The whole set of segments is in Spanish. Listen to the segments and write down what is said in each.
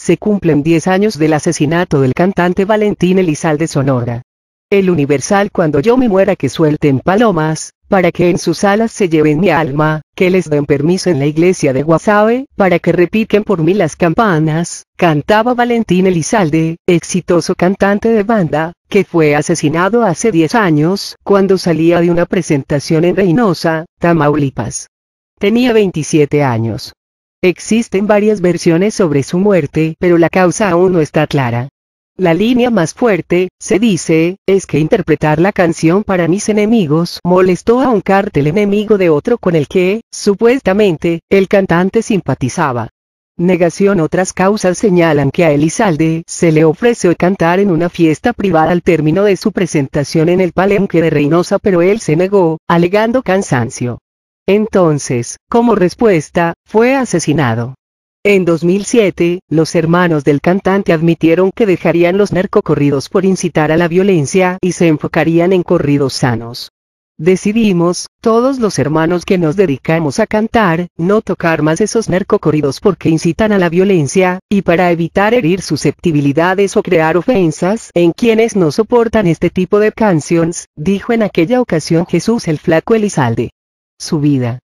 se cumplen 10 años del asesinato del cantante Valentín Elizalde Sonora. El Universal cuando yo me muera que suelten palomas, para que en sus alas se lleven mi alma, que les den permiso en la iglesia de Guasave, para que repiquen por mí las campanas, cantaba Valentín Elizalde, exitoso cantante de banda, que fue asesinado hace 10 años, cuando salía de una presentación en Reynosa, Tamaulipas. Tenía 27 años. Existen varias versiones sobre su muerte, pero la causa aún no está clara. La línea más fuerte, se dice, es que interpretar la canción para mis enemigos molestó a un cártel enemigo de otro con el que, supuestamente, el cantante simpatizaba. Negación Otras causas señalan que a Elizalde se le ofreció cantar en una fiesta privada al término de su presentación en el palenque de Reynosa pero él se negó, alegando cansancio. Entonces, como respuesta, fue asesinado. En 2007, los hermanos del cantante admitieron que dejarían los narcocorridos por incitar a la violencia y se enfocarían en corridos sanos. Decidimos, todos los hermanos que nos dedicamos a cantar, no tocar más esos narcocorridos porque incitan a la violencia, y para evitar herir susceptibilidades o crear ofensas en quienes no soportan este tipo de canciones, dijo en aquella ocasión Jesús el Flaco Elizalde. Su vida.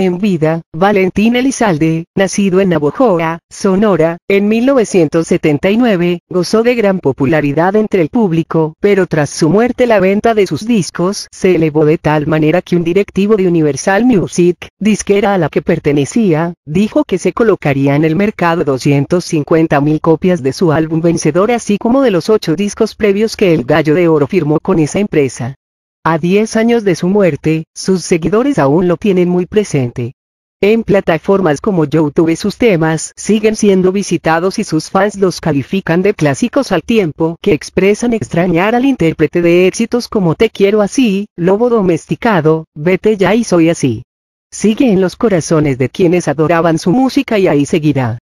En vida, Valentín Elizalde, nacido en Navojoa, Sonora, en 1979, gozó de gran popularidad entre el público, pero tras su muerte la venta de sus discos se elevó de tal manera que un directivo de Universal Music, disquera a la que pertenecía, dijo que se colocaría en el mercado 250.000 copias de su álbum vencedor así como de los ocho discos previos que el Gallo de Oro firmó con esa empresa. A 10 años de su muerte, sus seguidores aún lo tienen muy presente. En plataformas como YouTube sus temas siguen siendo visitados y sus fans los califican de clásicos al tiempo que expresan extrañar al intérprete de éxitos como Te quiero así, Lobo domesticado, Vete ya y soy así. Sigue en los corazones de quienes adoraban su música y ahí seguirá.